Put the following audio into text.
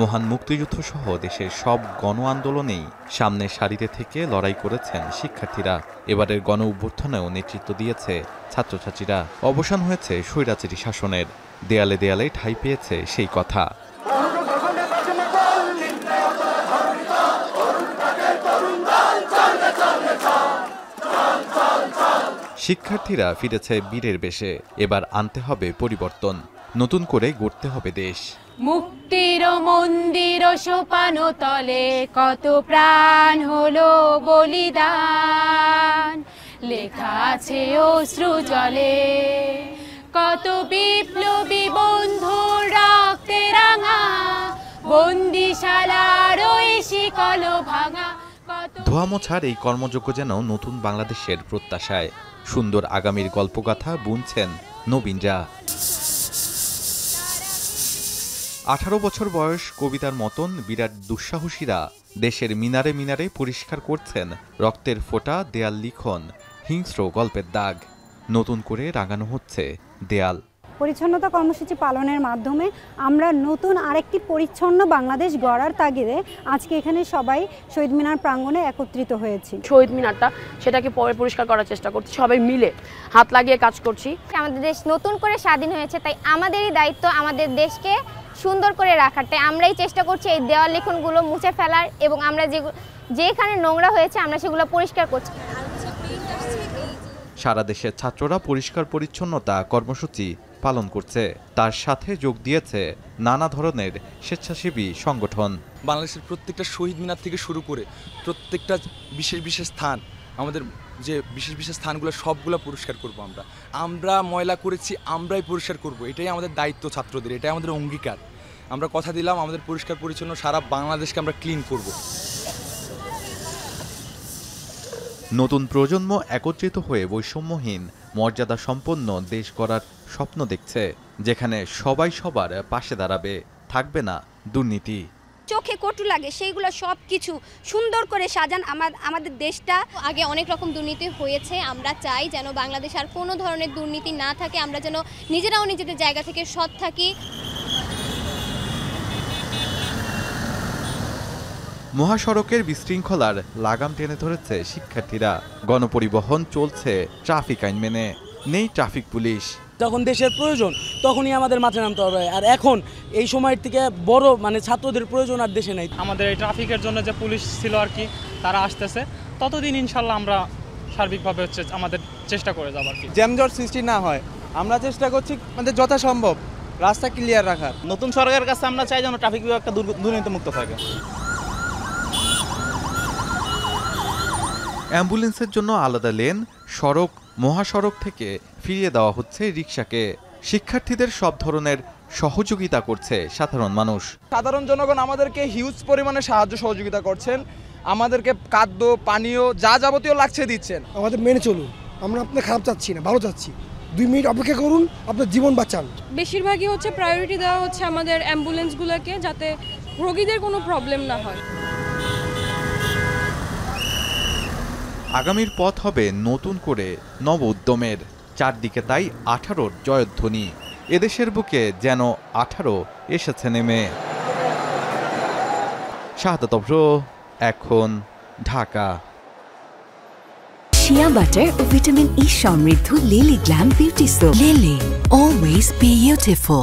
মহান মুক্তিযুদ্ধসহ দেশের সব গণ আন্দোলনেই সামনের সারিতে থেকে লড়াই করেছেন শিক্ষার্থীরা এবারের গণ অভ্যর্থনেও নেতৃত্ব দিয়েছে ছাত্রছাত্রীরা অবসান হয়েছে স্বৈরাচারী শাসনের দেয়ালে দেয়ালে ঠাঁই পেয়েছে সেই কথা শিক্ষার্থীরা ফিরেছে বীরের বেশে এবার আনতে হবে পরিবর্তন নতুন করে গড়তে হবে দেশ মুক্তির মন্দির সোপান তলে কত প্রাণ হলো বলিদান লেখা আছে অশ্রু জলে কত বিপ্লবী বন্ধুর রক্তে রাঙা বন্দিশালার ওই শিকল ভাঙা ধোয়ামোছার এই কর্মযজ্ঞ যেন নতুন বাংলাদেশের প্রত্যাশায় সুন্দর আগামীর গল্পগাথা বুনছেন নবীনরা আঠারো বছর বয়স কবিতার মতন বিরাট দুঃসাহসীরা দেশের মিনারে মিনারে পরিষ্কার করছেন রক্তের ফোটা দেয়াল লিখন হিংস্র গল্পের দাগ নতুন করে রাঙানো হচ্ছে দেয়াল পরিচ্ছন্নতা কর্মসূচি পালনের মাধ্যমে আমরা নতুন আরেকটি পরিচ্ছন্ন বাংলাদেশ গড়ার তাগিদে আজকে এখানে সবাই শহীদ মিনার প্রাঙ্গণে একত্রিত হয়েছি শহীদ মিনারটা সেটাকে পরে পরিষ্কার করার চেষ্টা করছি সবাই মিলে হাত লাগিয়ে কাজ করছি আমাদের দেশ নতুন করে স্বাধীন হয়েছে তাই আমাদেরই দায়িত্ব আমাদের দেশকে সুন্দর করে রাখারটাই আমরাই চেষ্টা করছি এই দেওয়াল লিখনগুলো মুছে ফেলার এবং আমরা যে যেখানে নোংরা হয়েছে আমরা সেগুলো পরিষ্কার করছি সারা দেশের ছাত্ররা পরিষ্কার পরিচ্ছন্নতা কর্মসূচি পালন করছে তার সাথে যোগ দিয়েছে নানা ধরনের স্বেচ্ছাসেবী সংগঠন বাংলাদেশের প্রত্যেকটা শহীদ মিনার থেকে শুরু করে প্রত্যেকটা বিশেষ বিশেষ স্থান আমাদের যে বিশেষ বিশেষ স্থানগুলো সবগুলো পুরস্কার করব আমরা আমরা ময়লা করেছি আমরাই পুরস্কার করব এটাই আমাদের দায়িত্ব ছাত্রদের এটাই আমাদের অঙ্গীকার আমরা কথা দিলাম আমাদের পরিষ্কার পরিচ্ছন্ন সারা বাংলাদেশকে আমরা ক্লিন করব নতুন প্রজন্ম একত্রিত হয়ে বৈষম্যহীন মর্যাদা সম্পন্ন দেশ করার স্বপ্ন দেখছে যেখানে সবাই সবার পাশে দাঁড়াবে থাকবে না দুর্নীতি চোখে কটু লাগে সেইগুলো সব কিছু সুন্দর করে সাজান আমার আমাদের দেশটা আগে অনেক রকম দুর্নীতি হয়েছে আমরা চাই যেন বাংলাদেশ আর কোনো ধরনের দুর্নীতি না থাকে আমরা যেন নিজেরাও নিজেদের জায়গা থেকে সৎ থাকি মহাসড়কের বিশৃঙ্খলার লাগাম টেনে ধরেছে শিক্ষার্থীরা গণপরিবহন চলছে ট্রাফিক আইন মেনে নেই ট্রাফিক পুলিশ যখন দেশের প্রয়োজন তখনই আমাদের মাঠে নামতে হবে আর এখন এই সময়ের থেকে বড় মানে ছাত্রদের প্রয়োজন আর দেশে নেই আমাদের এই ট্রাফিকের জন্য যে পুলিশ ছিল আর কি তারা আসতেছে ততদিন ইনশাল্লাহ আমরা সার্বিকভাবে হচ্ছে আমাদের চেষ্টা করে যাবো আর কি জ্যামজট সৃষ্টি না হয় আমরা চেষ্টা করছি মানে যথাসম্ভব রাস্তা ক্লিয়ার রাখার নতুন সরকারের কাছে আমরা চাই যেন ট্রাফিক বিভাগটা দুর্নীতিমুক্ত থাকে অ্যাম্বুলেন্সের জন্য আলাদা লেন সড়ক মহাসড়ক থেকে ফিরিয়ে দেওয়া হচ্ছে রিক্সাকে শিক্ষার্থীদের সব ধরনের সহযোগিতা করছে সাধারণ মানুষ সাধারণ জনগণ আমাদেরকে হিউজ পরিমাণে সাহায্য সহযোগিতা করছেন আমাদেরকে খাদ্য পানীয় যা যাবতীয় লাগছে দিচ্ছেন আমাদের মেনে চলুন আমরা আপনার খারাপ চাচ্ছি না ভালো চাচ্ছি দুই মিনিট অপেক্ষা করুন আপনার জীবন বাঁচান বেশিরভাগই হচ্ছে প্রায়োরিটি দেওয়া হচ্ছে আমাদের অ্যাম্বুলেন্সগুলোকে যাতে রোগীদের কোনো প্রবলেম না হয় আগামীর পথ হবে নতুন করে নব উদ্যমের চারদিকে তাই আঠারোর জয়ধ্বনি এদেশের বুকে যেন আঠারো এসেছে নেমে শাহাদাতব্র এখন ঢাকা শিয়া বাটার ও ভিটামিন ই e সমৃদ্ধ Lily glam beauty soap Lily always beautiful